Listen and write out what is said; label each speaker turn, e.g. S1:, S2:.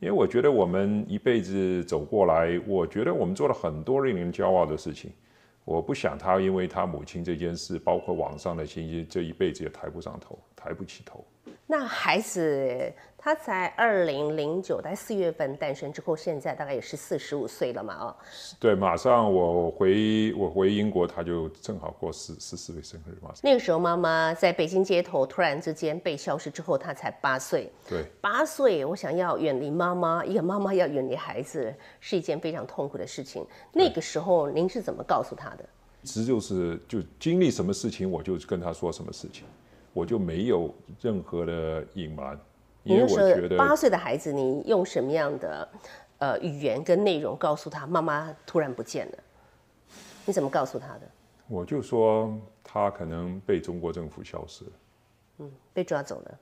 S1: 因为我觉得我们一辈子走过来，我觉得我们做了很多令人骄傲的事情。我不想他因为他母亲这件事，包括网上的信息，这一辈子也抬不上头，抬不起头。
S2: 那孩子。他才二零零九，在四月份诞生之后，现在大概也是四十五岁了嘛？哦，
S1: 对，马上我回我回英国，他就正好过十十四岁生日嘛。
S2: 那个时候，妈妈在北京街头突然之间被消失之后，他才八岁，对，八岁，我想要远离妈妈，个妈妈要远离孩子，是一件非常痛苦的事情。那个时候，您是怎么告诉他的？
S1: 一直就是就经历什么事情，我就跟他说什么事情，我就没有任何的隐瞒。你如说八岁
S2: 的孩子，你用什么样的呃语言跟内容告诉他妈妈突然不见了？你怎么告诉他的？
S1: 我就说他可能被中国政府消失了，
S2: 嗯，被抓走了。